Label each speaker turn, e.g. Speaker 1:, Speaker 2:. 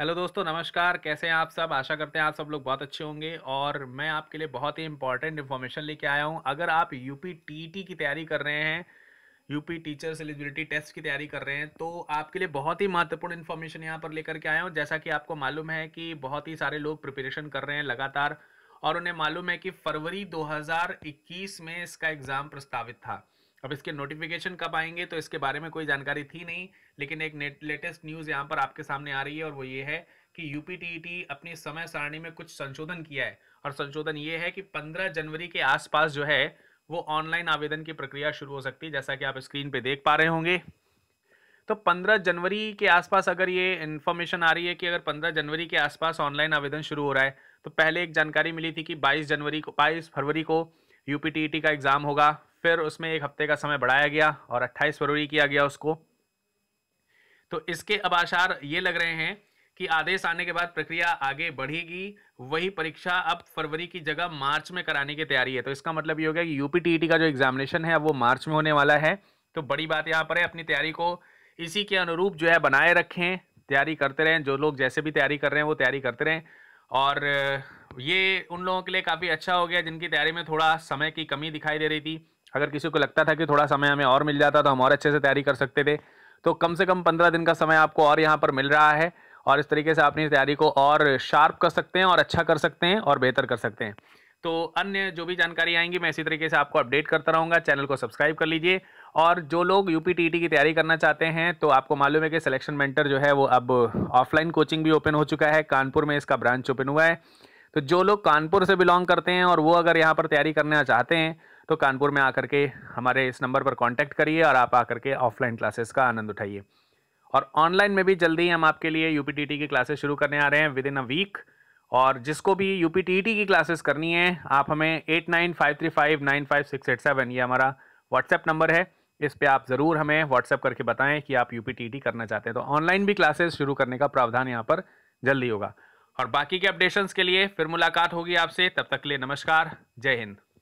Speaker 1: hello दोस्तों नमस्कार कैसे हैं आप सब आशा करते हैं आप सब लोग बहुत अच्छे होंगे और मैं आपके लिए बहुत ही इंपॉर्टेंट इन्फॉर्मेशन लेके आया हूं अगर आप यूपी टीटी e की तैयारी कर रहे हैं यूपी टीचर्स एलिजिबिलिटी टेस्ट की तैयारी कर रहे हैं तो आपके लिए बहुत ही महत्वपूर्ण इन्फॉर्मेशन यहाँ पर लेकर के आया हूँ जैसा कि आपको मालूम है कि बहुत ही सारे लोग प्रिपरेशन कर रहे हैं लगातार और उन्हें मालूम है कि फरवरी 2021 में इसका एग्ज़ाम प्रस्तावित था अब इसके नोटिफिकेशन कब आएंगे तो इसके बारे में कोई जानकारी थी नहीं लेकिन एक नेट लेटेस्ट न्यूज़ यहाँ पर आपके सामने आ रही है और वो ये है कि यूपीटीईटी e अपनी समय सारणी में कुछ संशोधन किया है और संशोधन ये है कि 15 जनवरी के आसपास जो है वो ऑनलाइन आवेदन की प्रक्रिया शुरू हो सकती है जैसा कि आप स्क्रीन पे देख पा रहे होंगे तो 15 जनवरी के आसपास अगर ये इन्फॉर्मेशन आ रही है कि अगर 15 जनवरी के आसपास ऑनलाइन आवेदन शुरू हो रहा है तो पहले एक जानकारी मिली थी कि 22 जनवरी को 22 फरवरी को यूपीटीईटी e का एग्ज़ाम होगा फिर उसमें एक हफ्ते का समय बढ़ाया गया और अट्ठाईस फरवरी किया गया उसको तो इसके अब आशार ये लग रहे हैं कि आदेश आने के बाद प्रक्रिया आगे बढ़ेगी वही परीक्षा अब फरवरी की जगह मार्च में कराने की तैयारी है तो इसका मतलब ये हो गया कि यूपी e का जो एग्जामिनेशन है वो मार्च में होने वाला है तो बड़ी बात यहाँ पर है अपनी तैयारी को इसी के अनुरूप जो है बनाए रखें तैयारी करते रहें जो लोग जैसे भी तैयारी कर रहे हैं वो तैयारी करते रहें और ये उन लोगों के लिए काफ़ी अच्छा हो गया जिनकी तैयारी में थोड़ा समय की कमी दिखाई दे रही थी अगर किसी को लगता था कि थोड़ा समय हमें और मिल जाता तो हम और अच्छे से तैयारी कर सकते थे तो कम से कम पंद्रह दिन का समय आपको और यहाँ पर मिल रहा है और इस तरीके से आप अपनी तैयारी को और शार्प कर सकते हैं और अच्छा कर सकते हैं और बेहतर कर सकते हैं तो अन्य जो भी जानकारी आएंगी मैं इसी तरीके से आपको अपडेट करता रहूँगा चैनल को सब्सक्राइब कर लीजिए और जो लोग यू पी की तैयारी करना चाहते हैं तो आपको मालूम है कि सिलेक्शन मेंटर जो है वो अब ऑफलाइन कोचिंग भी ओपन हो चुका है कानपुर में इसका ब्रांच ओपन हुआ है तो जो लोग कानपुर से बिलोंग करते हैं और वो अगर यहाँ पर तैयारी करना चाहते हैं तो कानपुर में आकर के हमारे इस नंबर पर कॉन्टैक्ट करिए और आप आकर के ऑफलाइन क्लासेस का आनंद उठाइए और ऑनलाइन में भी जल्दी हम आपके लिए यू की क्लासेस शुरू करने आ रहे हैं विद इन अ वीक और जिसको भी यू की क्लासेस करनी है आप हमें eight nine five three five nine five six eight seven ये हमारा व्हाट्सएप नंबर है इस पे आप ज़रूर हमें व्हाट्सएप करके बताएं कि आप यू करना चाहते हैं तो ऑनलाइन भी क्लासेस शुरू करने का प्रावधान यहाँ पर जल्दी होगा और बाकी के अपडेशंस के लिए फिर मुलाकात होगी आपसे तब तक के लिए नमस्कार जय हिंद